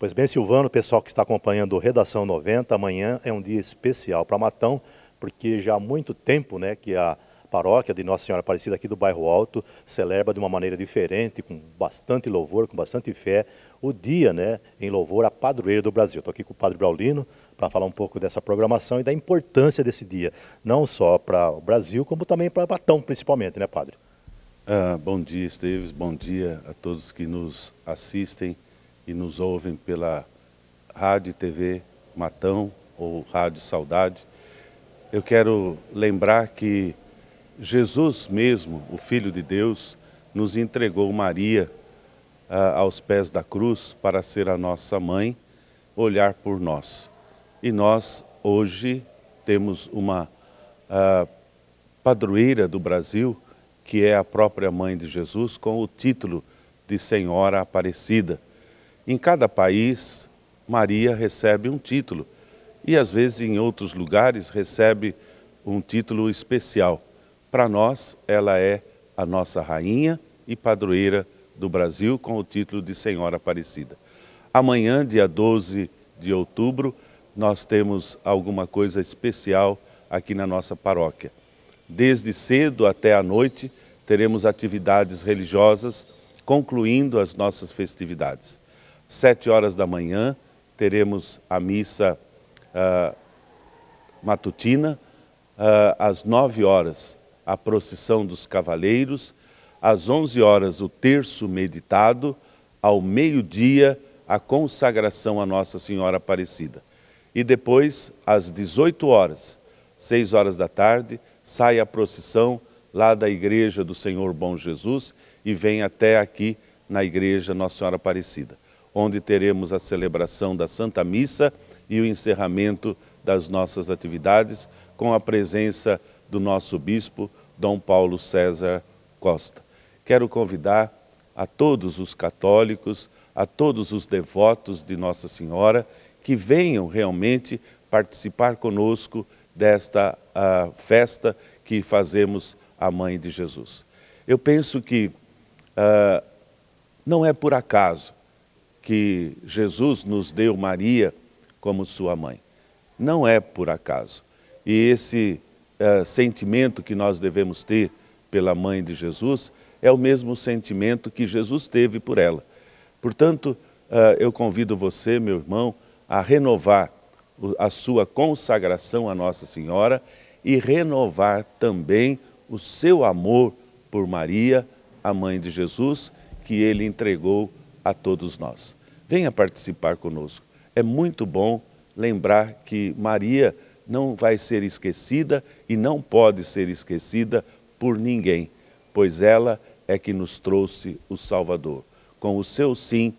Pois bem, Silvano, pessoal que está acompanhando Redação 90, amanhã é um dia especial para Matão, porque já há muito tempo né, que a paróquia de Nossa Senhora Aparecida aqui do Bairro Alto celebra de uma maneira diferente, com bastante louvor, com bastante fé, o dia né, em louvor à padroeira do Brasil. Estou aqui com o Padre Braulino para falar um pouco dessa programação e da importância desse dia, não só para o Brasil, como também para Matão, principalmente, né, Padre? Ah, bom dia, Esteves. Bom dia a todos que nos assistem que nos ouvem pela rádio e TV Matão ou Rádio Saudade. Eu quero lembrar que Jesus mesmo, o Filho de Deus, nos entregou Maria ah, aos pés da cruz para ser a nossa mãe, olhar por nós. E nós hoje temos uma ah, padroeira do Brasil, que é a própria mãe de Jesus, com o título de Senhora Aparecida. Em cada país, Maria recebe um título e às vezes em outros lugares recebe um título especial. Para nós, ela é a nossa rainha e padroeira do Brasil com o título de Senhora Aparecida. Amanhã, dia 12 de outubro, nós temos alguma coisa especial aqui na nossa paróquia. Desde cedo até a noite, teremos atividades religiosas, concluindo as nossas festividades sete horas da manhã, teremos a missa uh, matutina, uh, às nove horas a procissão dos cavaleiros, às onze horas o terço meditado, ao meio-dia a consagração à Nossa Senhora Aparecida. E depois, às 18 horas, seis horas da tarde, sai a procissão lá da Igreja do Senhor Bom Jesus e vem até aqui na Igreja Nossa Senhora Aparecida onde teremos a celebração da Santa Missa e o encerramento das nossas atividades com a presença do nosso bispo, Dom Paulo César Costa. Quero convidar a todos os católicos, a todos os devotos de Nossa Senhora que venham realmente participar conosco desta ah, festa que fazemos à Mãe de Jesus. Eu penso que uh, não é por acaso que Jesus nos deu Maria como sua mãe. Não é por acaso. E esse eh, sentimento que nós devemos ter pela mãe de Jesus é o mesmo sentimento que Jesus teve por ela. Portanto, eh, eu convido você, meu irmão, a renovar a sua consagração à Nossa Senhora e renovar também o seu amor por Maria, a mãe de Jesus, que ele entregou a todos nós venha participar conosco. É muito bom lembrar que Maria não vai ser esquecida e não pode ser esquecida por ninguém, pois ela é que nos trouxe o Salvador. Com o seu sim,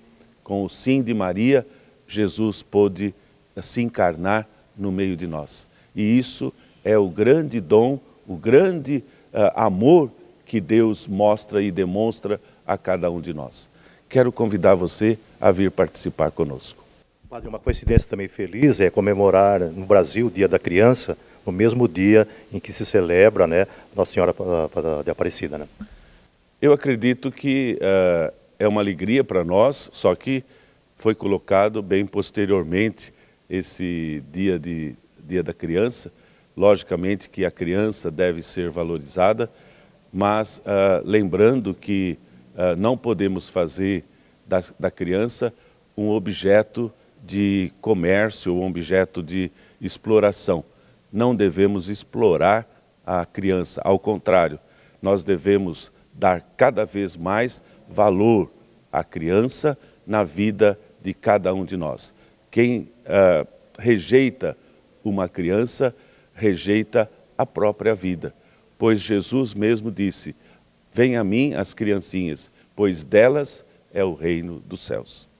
com o sim de Maria, Jesus pôde se encarnar no meio de nós. E isso é o grande dom, o grande uh, amor que Deus mostra e demonstra a cada um de nós quero convidar você a vir participar conosco. Padre, uma coincidência também feliz é comemorar no Brasil o Dia da Criança, no mesmo dia em que se celebra né, Nossa Senhora de Aparecida. Né? Eu acredito que uh, é uma alegria para nós, só que foi colocado bem posteriormente esse dia, de, dia da criança. Logicamente que a criança deve ser valorizada, mas uh, lembrando que ah, não podemos fazer da, da criança um objeto de comércio, um objeto de exploração. Não devemos explorar a criança, ao contrário, nós devemos dar cada vez mais valor à criança na vida de cada um de nós. Quem uh, rejeita uma criança, rejeita a própria vida, pois Jesus mesmo disse: Venham a mim as criancinhas, pois delas é o reino dos céus.